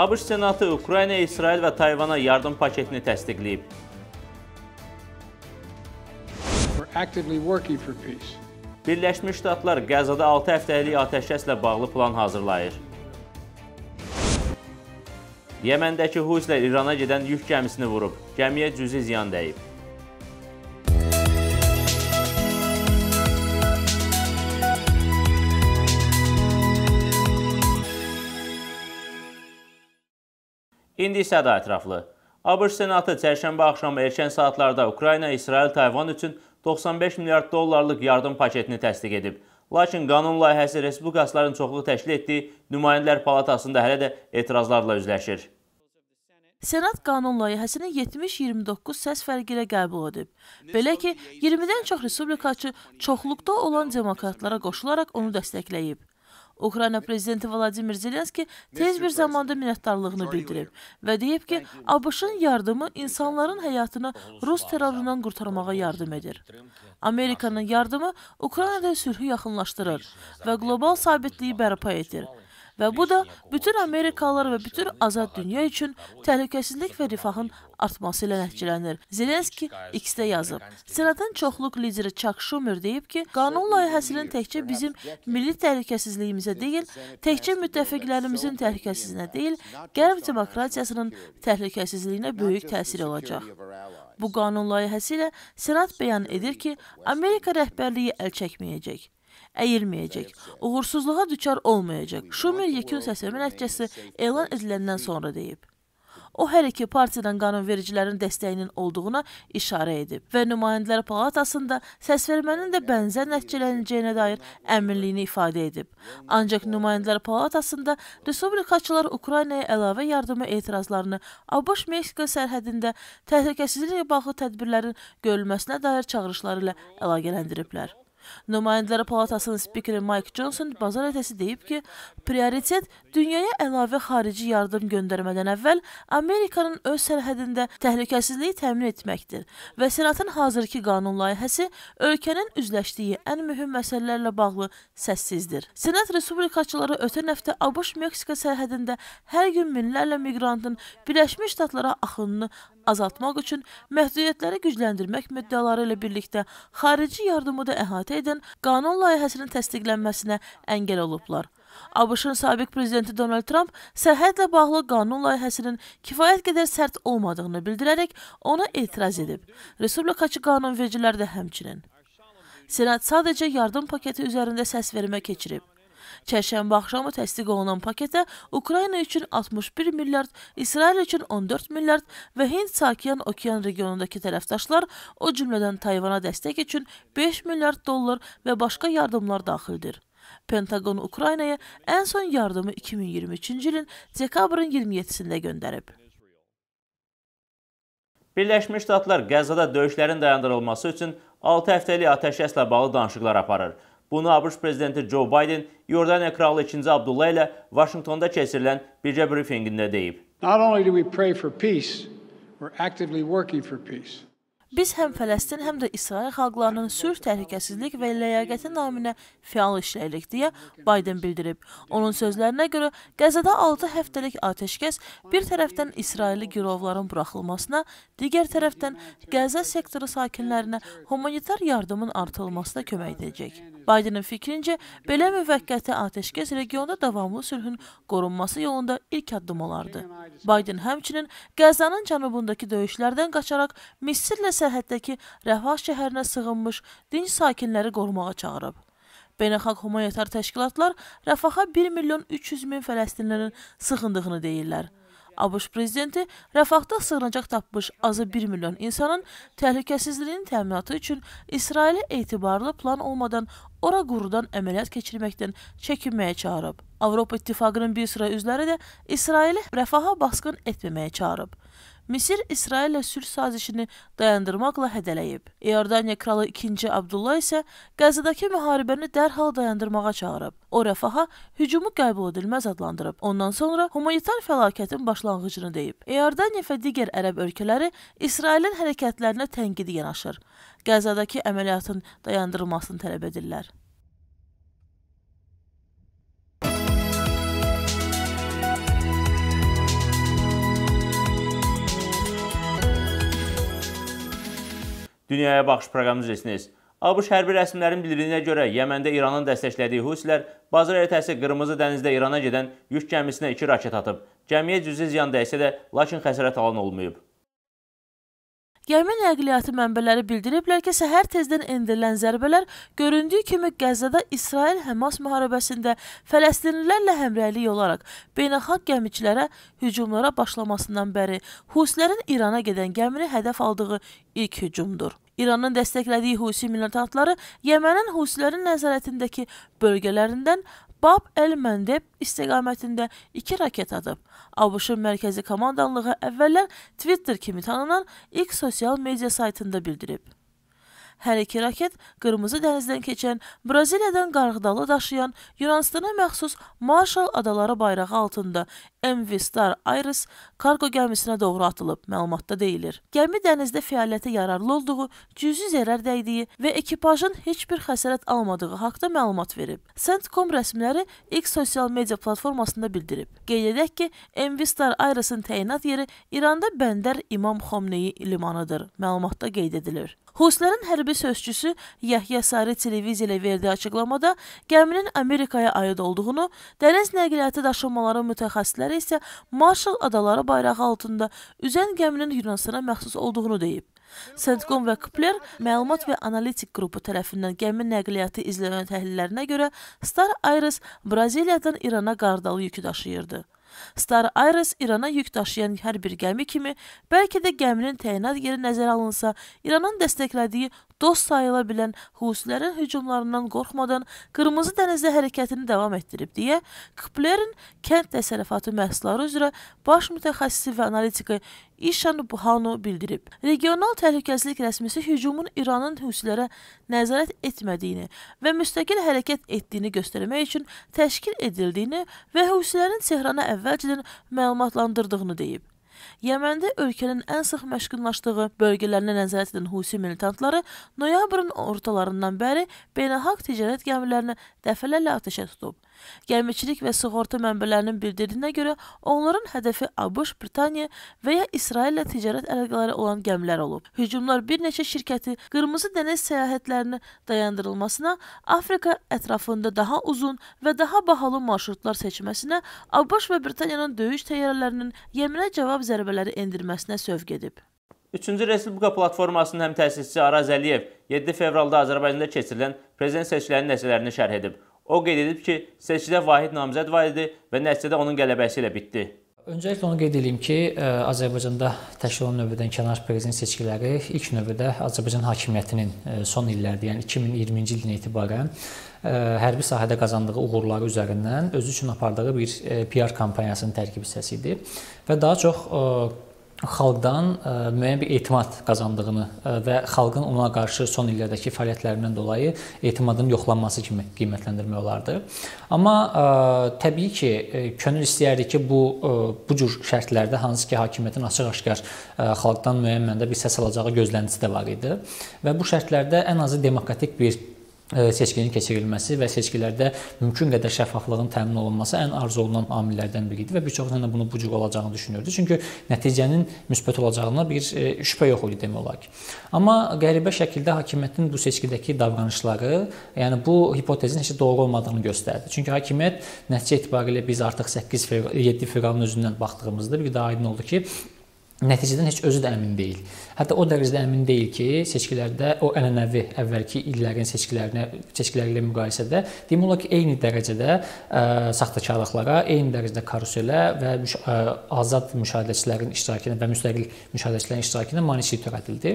ABŞ Senatı Ukrayna, İsrail və Tayvana yardım paketini təsdiqləyib. Birləşmiş Ştatlar Qəzada 6 həftəlik atəşkəslə bağlı plan hazırlayır. Yəməndəki Hus ilə İrana gedən yük gəmisini vurub, gəmiyə cüzi ziyan dəyib. İndi isə daha ətraflı. ABŞ Senatı çərşənbə axşamı erkən saatlarda Ukrayna, İsrail, Tayvan üçün 95 milyard dollarlıq yardım paketini təsdiq edib. Lakin qanun layihəsi Respublikasların çoxluğu təşkil etdiyi Nümayəndələr Palatasında hələ də etirazlarla üzləşir. Senat qanun layihəsini 70-29 səs fərqi ilə qəbul edib. Belə ki, 20-dən çox respublikaçı çoxluqda olan demokratlara qoşularaq onu dəstəkləyib. Ukrayna prezidenti Vladimir Zelenski tez bir zamanda minnətdarlığını bildirib və deyib ki, ABŞ-ın yardımı insanların həyatını Rus terrorundan qurtarmağa yardım edir. Amerikanın yardımı Ukraynada sülhü yaxınlaşdırır və qlobal sabitliyi bərpa edir. Və bu da bütün Amerikalılar və bütün azad dünya üçün təhlükəsizlik və rifahın artması ilə nəticələnir. Zelenski X-də yazıb. Senatın çoxluq lideri Chuck Schumer deyib ki, qanun layihəsinin təkcə bizim milli təhlükəsizliyimizə deyil, təkcə müttəfiqlərimizin təhlükəsizliyinə deyil, qərb demokratiyasının təhlükəsizliyinə böyük təsir olacaq. Bu qanun layihəsi ilə Senat bəyan edir ki, Amerika rəhbərliyi əl çəkməyəcək əyilməyəcək, uğursuzluğa düçar olmayacaq. Şumer yekun səsvermə nəticəsi elan ediləndən sonra deyib. O hər iki partiyadan qanunvericilərin dəstəyinin olduğuna işarə edib və nümayəndələr palatasında səsvermənin də bənzər nəticələnəcəyinə dair əminliyini ifadə edib. Ancaq nümayəndələr palatasında respublikaçılar Ukraynaya əlavə yardıma etirazlarını ABŞ-Meksika sərhədində təhlükəsizliklə bağlı tədbirlərin görülməsinə dair çağırışları ilə əlaqələndiriblər. Nümayəndələr Palatasının spikeri Mike Johnson bazar ertəsi deyib ki, prioritet dünyaya əlavə xarici yardım göndərmədən əvvəl Amerikanın öz sərhədində təhlükəsizliyi təmin etməkdir və Senatın hazırki qanun layihəsi ölkənin üzləşdiyi ən mühüm məsələlərlə bağlı səssizdir. Senat respublikaçıları ötən həftə ABŞ-Meksika sərhədində hər gün minlərlə miqrantın Birləşmiş Ştatlara axınını azaltmaq üçün məhdudiyyətləri gücləndirmək müddəaları ilə birlikdə xarici yardımı da əhatə əhatə edən qanun layihəsinin təsdiqlənməsinə əngəl olublar. ABŞ-ın sabiq prezidenti Donald Trump sərhədlə bağlı qanun layihəsinin kifayət qədər sərt olmadığını bildirərək ona etiraz edib. Respublikaçı qanunvericilər də həmçinin. Senat sadəcə yardım paketi üzərində səs vermə keçirib. Çərşənbə axşamı təsdiq olunan paketə Ukrayna üçün 61 milyard, İsrail üçün 14 milyard və Hind Sakyan Okean regionundakı tərəfdaşlar, o cümlədən Tayvana dəstək üçün 5 milyard dollar və başqa yardımlar daxildir. Pentagon Ukraynaya ən son yardımı 2023-cü ilin dekabrın 27-sində göndərib. Birləşmiş Ştatlar Qəzada döyüşlərin dayandırılması üçün 6 həftəlik atəşkəslə bağlı danışıqlar aparır. Bunu ABŞ prezidenti Joe Biden Yordaniya kralı 2-ci Abdullah ilə Vaşinqtonda keçirilən birgə brifinqində deyib. Not only do we pray for peace, we're actively working for peace. Biz həm Fələstin, həm də İsrail xalqlarının sülh, təhlükəsizlik və ləyaqəti naminə fəal işləyirik deyə Biden bildirib. Onun sözlərinə görə Qəzada 6 həftəlik atəşkəs bir tərəfdən İsrailli girovların buraxılmasına, digər tərəfdən Qəza sektoru sakinlərinə humanitar yardımın artırılmasına kömək edəcək. Baydenin fikrincə, belə müvəqqəti atəşkəs regionda davamlı sülhün qorunması yolunda ilk addım olardı. Bayden həmçinin Qəzanın cənubundakı döyüşlərdən qaçaraq Missirlə sərhəddəki Rəfah şəhərinə sığınmış dinc sakinləri qorumağa çağırıb. Beynəlxalq humanitar təşkilatlar Rəfaha 1 milyon 300 min fələstinlərin sığındığını deyirlər. ABŞ prezidenti Rəfahda sığınacaq tapmış azı 1 milyon insanın təhlükəsizliyinin təminatı üçün İsrailə etibarlı plan olmadan ora qurudan əməliyyat keçirməkdən çəkinməyə çağırıb. Avropa İttifaqının bir sıra üzvləri də İsraili rəfaha basqın etməməyə çağırıb. Misir İsraillə sülh sazişini dayandırmaqla hədələyib. İordaniya kralı 2-ci Abdullah isə Qəzadakı müharibəni dərhal dayandırmağa çağırıb. O Rəfaha hücumu qəbul edilməz adlandırıb. Ondan sonra humanitar fəlakətin başlanğıcını deyib. İordaniya və digər ərəb ölkələri İsrailin hərəkətlərinə tənqidi yanaşır. Qəzadakı əməliyyatın dayandırılmasını tələb edirlər. Dünyaya Baxış proqramını izləyirsiniz. ABŞ hərbi rəsmilərin bildirdiyinə görə Yəməndə İranın dəstəklədiyi Husilər bazar ertəsi Qırmızı dənizdə İrana gedən yük gəmisinə iki raket atıb. Gəmiyə cüzi ziyan dəysə də, lakin xəsarət alan olmayıb. Yəmin nəqliyyatı mənbələri bildiriblər ki, səhər tezdən endirilən zərbələr göründüyü kimi Qəzzada İsrail-Həmas müharibəsində fələstinlilərlə həmrəylik olaraq beynəlxalq gəmiçilərə hücumlara başlamasından bəri Huslərin İrana gedən gəmini hədəf aldığı ilk hücumdur. İranın dəstəklədiyi Husi militantları Yəmənin Husilərin nəzarətindəki bölgələrindən Bab Əl-Məndeb istiqamətində iki raket atıb. ABŞ-ın mərkəzi komandanlığı əvvəllər Twitter kimi tanınan ilk sosial media saytında bildirib. Hər iki raket Qırmızı dənizdən keçən, Braziliyadan qarğıdalı daşıyan Yunanistana məxsus Marshall adaları bayrağı altında MV Star Iris kargo gəmisinə doğru atılıb, məlumatda deyilir. Gəmi dənizdə fəaliyyətə yararlı olduğu, cüzi zərər dəydiyi və ekipajın heç bir xəsarət almadığı haqqda məlumat verib. Sentcom rəsmiləri X sosial media platformasında bildirib. Qeyd edək ki, MV Star Iris-in təyinat yeri İranda Bəndər İmam Xomneyi limanıdır. Məlumatda qeyd edilir. Huslərin hərbi sözçüsü Yahya Sari televiziya ilə verdiyi açıqlamada gəminin Amerikaya aid olduğunu, dəniz nəqliyyatı daşınmaları mütəxəssisləri tərəfləri isə Marshall adaları bayrağı altında üzən gəminin Yunanıstana məxsus olduğunu deyib. Sentkom və Kupler məlumat və analitik qrupu tərəfindən gəmi nəqliyyatı izlənilən təhlillərinə görə Star Iris Braziliyadan İrana qardalı yükü daşıyırdı. Star Iris İrana yük daşıyan hər bir gəmi kimi, bəlkə də gəminin təyinat yeri nəzərə alınsa, İranın dəstəklədiyi dost sayıla bilən Husilərin hücumlarından qorxmadan Qırmızı Dənizdə hərəkətini davam etdirib deyə Kplerin kənd təsərrüfatı məhsulları üzrə baş mütəxəssisi və analitiki İşan Buhanu bildirib. Regional təhlükəsizlik rəsmisi hücumun İranın Husilərə nəzarət etmədiyini və müstəqil hərəkət etdiyini göstərmək üçün təşkil edildiyini və Husilərin Tehranı əvvəlcədən məlumatlandırdığını deyib. Yəməndə ölkənin ən sıx məşğunlaşdığı bölgələrinə nəzarət edən Husi militantları noyabrın ortalarından bəri beynəlxalq ticarət gəmilərini dəfələrlə atəşə tutub. Gəmiçilik və sığorta mənbələrinin bildirdiyinə görə onların hədəfi ABŞ, Britaniya və ya İsraillə ticarət əlaqələri olan gəmilər olub. Hücumlar bir neçə şirkəti qırmızı dəniz səyahətlərinin dayandırılmasına, Afrika ətrafında daha uzun və daha bahalı marşrutlar seçməsinə, ABŞ və Britaniyanın döyüş təyyarələrinin Yemenə cavab zərbələri endirməsinə sövq edib. 3-cü Respublika platformasının həmtəsisçisi Araz Əliyev 7 fevralda Azərbaycanda keçirilən prezident seçkilərinin nəticələrini şərh edib. O qeyd edib ki, seçkidə vahid namizəd var idi və nəticədə onun qələbəsi ilə bitdi. Öncəliklə onu qeyd edeyim ki, e, Azərbaycanda təşkil olunan növbədən kənar prezident seçkiləri ilk növbədə Azərbaycan hakimiyyətinin e, son illərdə, yəni 2020-ci ildən etibarən e, hərbi sahədə qazandığı uğurları üzərindən özü üçün apardığı bir PR kampaniyasının tərkib hissəsi idi və daha çox xalqdan ə, e, müəyyən bir etimad qazandığını ə, e, və xalqın ona qarşı son illərdəki fəaliyyətlərindən dolayı etimadın yoxlanması kimi qiymətləndirmək olardı. Amma ə, e, təbii ki, ə, könül istəyərdi ki, bu ə, bu cür şərtlərdə hansı ki, hakimiyyətin açıq-aşkar xalqdan müəyyən məndə bir səs alacağı gözləntisi də var idi və bu şərtlərdə ən azı demokratik bir E, seçkinin keçirilməsi və seçkilərdə mümkün qədər şəffaflığın təmin olunması ən arzulanan amillərdən biri idi və bir çoxları da bunu bu cür olacağını düşünürdü. Çünki nəticənin müsbət olacağına bir e, şübhə yox idi demək olar ki. Amma qəribə şəkildə hakimiyyətin bu seçkidəki davranışları, yəni bu hipotezin heç doğru olmadığını göstərdi. Çünki hakimiyyət nəticə etibarilə biz artıq 8 7 fiqanın özündən baxdığımızda bir daha aydın oldu ki, Nəticədən heç özü də əmin deyil. Hətta o dərəcədə əmin deyil ki, seçkilərdə o ənənəvi əvvəlki illərin seçkilərinə seçkiləri ilə müqayisədə demək olar ki, eyni dərəcədə ə, e, saxtakarlıqlara, eyni dərəcədə karuselə və müş ə, e, azad müşahidəçilərin iştirakına və müstəqil müşahidəçilərin iştirakına maneçilik törədildi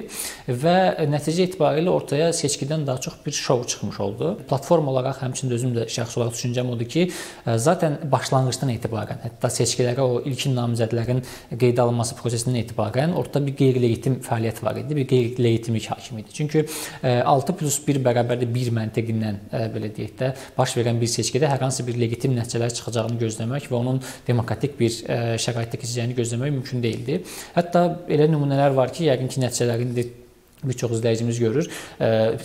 və nəticə itibarilə ortaya seçkidən daha çox bir şou çıxmış oldu. Platforma olaraq həmçinin özüm də şəxsi olaraq düşüncəm odur ki, ə, e, zaten başlanğıcdan etibarən hətta seçkilərə o ilkin namizədlərin qeydə alınması prosesinin yaşından etibarən ortada bir qeyri-legitim fəaliyyət var idi, bir qeyri-legitimlik hakim idi. Çünki 6 e, plus 1 bərabərdir 1 məntiqindən e, belə deyək də baş verən bir seçkidə hər hansı bir legitim nəticələr çıxacağını gözləmək və onun demokratik bir e, şəraitdə keçəcəyini gözləmək mümkün deyildi. Hətta elə nümunələr var ki, yəqin ki, nəticələrini bir çox izləyicimiz görür.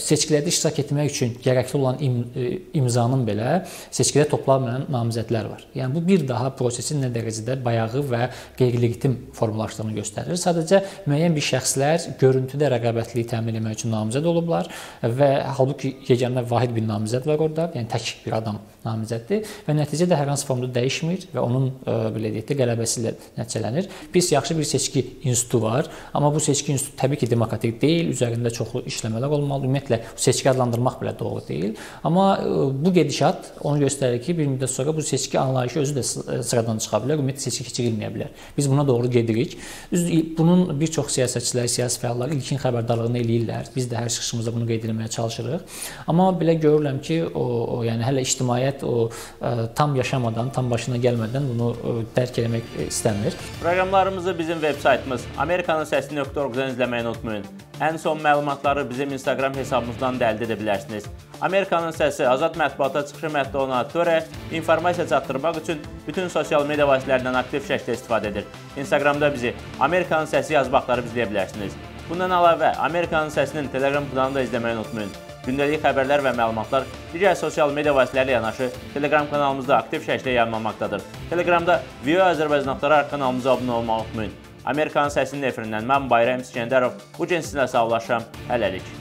Seçkilərdə iştirak etmək üçün gərəkli olan im e, imzanın belə seçkidə toplanmayan namizədlər var. Yəni bu bir daha prosesin nə dərəcədə bayağı və qeyri-legitim formalaşdığını göstərir. Sadəcə müəyyən bir şəxslər görüntüdə rəqabətliyi təmin etmək üçün namizəd olublar və halbuki yeganə vahid bir namizəd var orada, yəni tək bir adam namizəddir və nəticədə hər hansı formda dəyişmir və onun e, belə deyək də qələbəsi ilə nəticələnir. Biz yaxşı bir seçki institutu var, amma bu seçki institutu təbii ki, demokratik deyil, üzərində çoxlu işləmələr olmalı. Ümumiyyətlə seçki adlandırmaq belə doğru deyil. Amma e, bu gedişat onu göstərir ki, bir müddət sonra bu seçki anlayışı özü də e, sıradan çıxa bilər, ümumiyyətlə seçki keçirilməyə bilər. Biz buna doğru gedirik. Düzdür, bunun bir çox siyasətçilər, siyasi fəallar ilkin xəbərdarlığını eləyirlər. Biz də hər çıxışımızda bunu qeyd etməyə çalışırıq. Amma belə görürəm ki, o, o yəni hələ ictimaiyyət ümumiyyət o e, tam yaşamadan, tam başına gəlmədən bunu e, dərk etmək istəmir. Proqramlarımızı bizim veb saytımız amerikanasəsi.org-dan izləməyi unutmayın. Ən son məlumatları bizim Instagram hesabımızdan da əldə edə bilərsiniz. Amerikanın səsi Azad mətbuata çıxışı mətbuatına görə informasiya çatdırmaq üçün bütün sosial media vasitələrindən aktiv şəkildə istifadə edir. Instagramda bizi Amerikanın səsi yazmaqları izləyə bilərsiniz. Bundan əlavə Amerikanın səsinin Telegram kanalını da izləməyi unutmayın. Gündəlik xəbərlər və məlumatlar digər sosial media vasitələri ilə yanaşı Telegram kanalımızda aktiv şəkildə yayımlanmaqdadır. Telegramda VOA Azərbaycan axtararaq kanalımıza abunə olmağı unutmayın. Amerikanın səsinin efirindən mən Bayram İskəndərov. Bu gün sizinlə sağlaşıram. Hələlik.